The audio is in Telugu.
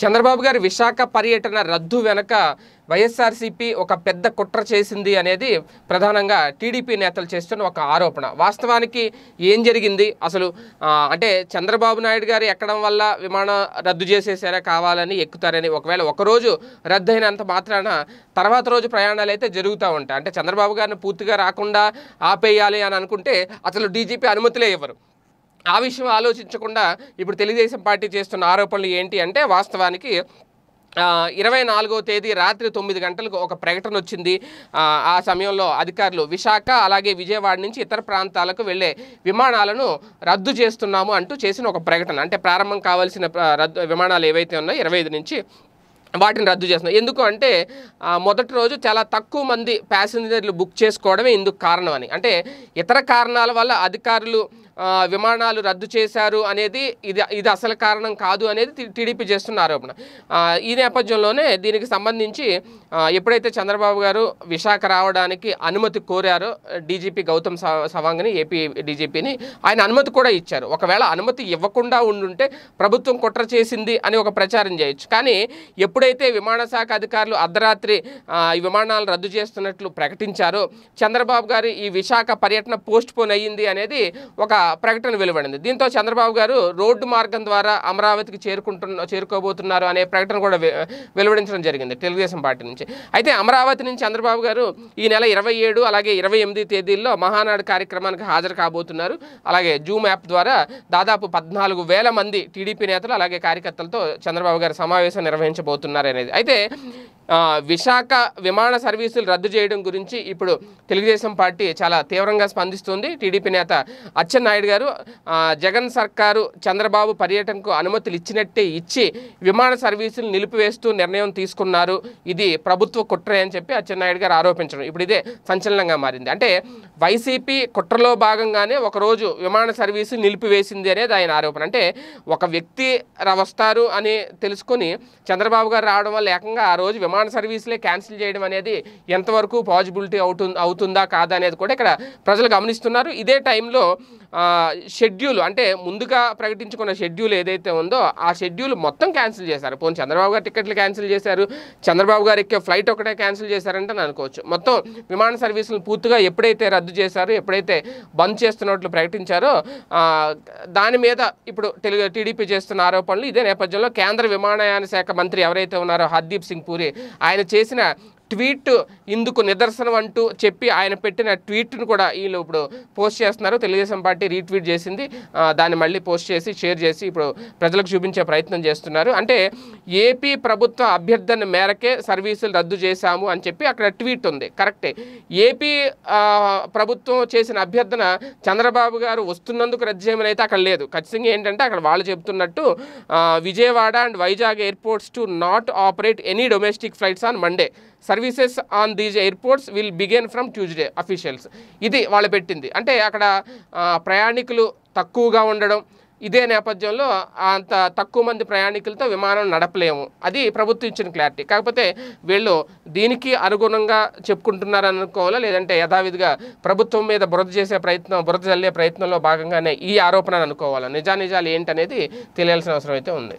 చంద్రబాబు గారి విశాఖ పర్యటన రద్దు వెనక వైఎస్ఆర్సీపీ ఒక పెద్ద కుట్ర చేసింది అనేది ప్రధానంగా టీడీపీ నేతలు చేస్తున్న ఒక ఆరోపణ వాస్తవానికి ఏం జరిగింది అసలు అంటే చంద్రబాబు నాయుడు గారు ఎక్కడం వల్ల విమానం రద్దు చేసేసారా కావాలని ఎక్కుతారని ఒకవేళ ఒకరోజు రద్దు అయినంత మాత్రాన తర్వాత రోజు ప్రయాణాలు అయితే జరుగుతూ ఉంటాయి అంటే చంద్రబాబు గారిని పూర్తిగా రాకుండా ఆపేయాలి అని అనుకుంటే అసలు డీజీపీ అనుమతులే ఇవ్వరు ఆ విషయం ఆలోచించకుండా ఇప్పుడు తెలుగుదేశం పార్టీ చేస్తున్న ఆరోపణలు ఏంటి అంటే వాస్తవానికి ఇరవై నాలుగో తేదీ రాత్రి తొమ్మిది గంటలకు ఒక ప్రకటన వచ్చింది ఆ సమయంలో అధికారులు విశాఖ అలాగే విజయవాడ నుంచి ఇతర ప్రాంతాలకు వెళ్ళే విమానాలను రద్దు చేస్తున్నాము అంటూ చేసిన ఒక ప్రకటన అంటే ప్రారంభం కావాల్సిన రద్దు విమానాలు ఏవైతే ఉన్నాయో ఇరవై నుంచి వాటిని రద్దు చేస్తున్నాం ఎందుకు అంటే మొదటి రోజు చాలా తక్కువ మంది ప్యాసింజర్లు బుక్ చేసుకోవడమే ఇందుకు అని అంటే ఇతర కారణాల వల్ల అధికారులు విమానాలు రద్దు చేశారు అనేది ఇది ఇది అసలు కారణం కాదు అనేది టీడీపీ చేస్తున్న ఆరోపణ ఈ నేపథ్యంలోనే దీనికి సంబంధించి ఎప్పుడైతే చంద్రబాబు గారు విశాఖ రావడానికి అనుమతి కోరారో డీజీపీ గౌతమ్ సవాంగ్ని ఏపీ డీజీపీని ఆయన అనుమతి కూడా ఇచ్చారు ఒకవేళ అనుమతి ఇవ్వకుండా ఉండుంటే ప్రభుత్వం కుట్ర చేసింది అని ఒక ప్రచారం చేయొచ్చు కానీ ఎప్పుడైతే విమాన శాఖ అధికారులు అర్ధరాత్రి ఈ విమానాలు రద్దు చేస్తున్నట్లు ప్రకటించారో చంద్రబాబు గారు ఈ విశాఖ పర్యటన పోస్ట్ పోన్ అయ్యింది అనేది ఒక ప్రకటన వెలువడింది దీంతో చంద్రబాబు గారు రోడ్డు మార్గం ద్వారా అమరావతికి చేరుకుంటున్న చేరుకోబోతున్నారు అనే ప్రకటన కూడా వెలువడించడం జరిగింది తెలుగుదేశం పార్టీ నుంచి అయితే అమరావతి నుంచి చంద్రబాబు గారు ఈ నెల ఇరవై ఏడు అలాగే ఇరవై ఎనిమిది తేదీల్లో మహానాడు కార్యక్రమానికి హాజరు కాబోతున్నారు అలాగే జూమ్ యాప్ ద్వారా దాదాపు పద్నాలుగు వేల మంది టీడీపీ నేతలు అలాగే కార్యకర్తలతో చంద్రబాబు గారు సమావేశం నిర్వహించబోతున్నారు అనేది అయితే విశాఖ విమాన సర్వీసులు రద్దు చేయడం గురించి ఇప్పుడు తెలుగుదేశం పార్టీ చాలా తీవ్రంగా స్పందిస్తుంది టీడీపీ నేత అచ్చెన్నాయుడు నాయుడు గారు జగన్ సర్కారు చంద్రబాబు పర్యటనకు అనుమతులు ఇచ్చినట్టే ఇచ్చి విమాన సర్వీసులు నిలిపివేస్తూ నిర్ణయం తీసుకున్నారు ఇది ప్రభుత్వ కుట్ర అని చెప్పి అచ్చెన్నాయుడు గారు ఆరోపించడం ఇప్పుడు ఇదే సంచలనంగా మారింది అంటే వైసీపీ కుట్రలో భాగంగానే ఒకరోజు విమాన సర్వీసు నిలిపివేసింది అనేది ఆయన ఆరోపణ అంటే ఒక వ్యక్తి వస్తారు అని తెలుసుకుని చంద్రబాబు గారు రావడం వల్ల ఏకంగా ఆ రోజు విమాన సర్వీసులే క్యాన్సిల్ చేయడం అనేది ఎంతవరకు పాజిబిలిటీ అవుతుంది అవుతుందా కాదా అనేది కూడా ఇక్కడ ప్రజలు గమనిస్తున్నారు ఇదే టైంలో షెడ్యూల్ అంటే ముందుగా ప్రకటించుకున్న షెడ్యూల్ ఏదైతే ఉందో ఆ షెడ్యూల్ మొత్తం క్యాన్సిల్ చేశారు పోనీ చంద్రబాబు గారు టికెట్లు క్యాన్సిల్ చేశారు చంద్రబాబు గారు ఎక్కే ఫ్లైట్ ఒకటే క్యాన్సిల్ చేశారంటే అనుకోవచ్చు మొత్తం విమాన సర్వీసులు పూర్తిగా ఎప్పుడైతే రద్దు చేశారో ఎప్పుడైతే బంద్ చేస్తున్నట్లు ప్రకటించారో దాని మీద ఇప్పుడు తెలుగు టీడీపీ చేస్తున్న ఆరోపణలు ఇదే నేపథ్యంలో కేంద్ర విమానయాన శాఖ మంత్రి ఎవరైతే ఉన్నారో హర్దీప్ సింగ్ పూరి ఆయన చేసిన ట్వీట్ ఇందుకు నిదర్శనం అంటూ చెప్పి ఆయన పెట్టిన ట్వీట్ను కూడా వీళ్ళు ఇప్పుడు పోస్ట్ చేస్తున్నారు తెలుగుదేశం పార్టీ రీట్వీట్ చేసింది దాన్ని మళ్ళీ పోస్ట్ చేసి షేర్ చేసి ఇప్పుడు ప్రజలకు చూపించే ప్రయత్నం చేస్తున్నారు అంటే ఏపీ ప్రభుత్వ అభ్యర్థన మేరకే సర్వీసులు రద్దు చేశాము అని చెప్పి అక్కడ ట్వీట్ ఉంది కరెక్టే ఏపీ ప్రభుత్వం చేసిన అభ్యర్థన చంద్రబాబు గారు వస్తున్నందుకు రద్దు చేయమని అయితే అక్కడ లేదు ఖచ్చితంగా ఏంటంటే అక్కడ వాళ్ళు చెబుతున్నట్టు Vijayawada and Vizag airports to not operate any domestic flights on Monday services on these airports will begin from Tuesday officials ఇది వాళ్ళు పెట్టింది అంటే అక్కడ ప్రయాణికులు తక్కువగా ఉండడం ఇదే నేపథ్యంలో అంత తక్కువ మంది ప్రయాణికులతో విమానం నడపలేము అది ప్రభుత్వం ఇచ్చిన క్లారిటీ కాకపోతే వీళ్ళు దీనికి అనుగుణంగా చెప్పుకుంటున్నారని అనుకోవాలా లేదంటే యథావిధిగా ప్రభుత్వం మీద బురద చేసే ప్రయత్నం బురద చల్లే ప్రయత్నంలో భాగంగానే ఈ ఆరోపణ అనుకోవాలా నిజానిజాలు ఏంటనేది తెలియాల్సిన అవసరం అయితే ఉంది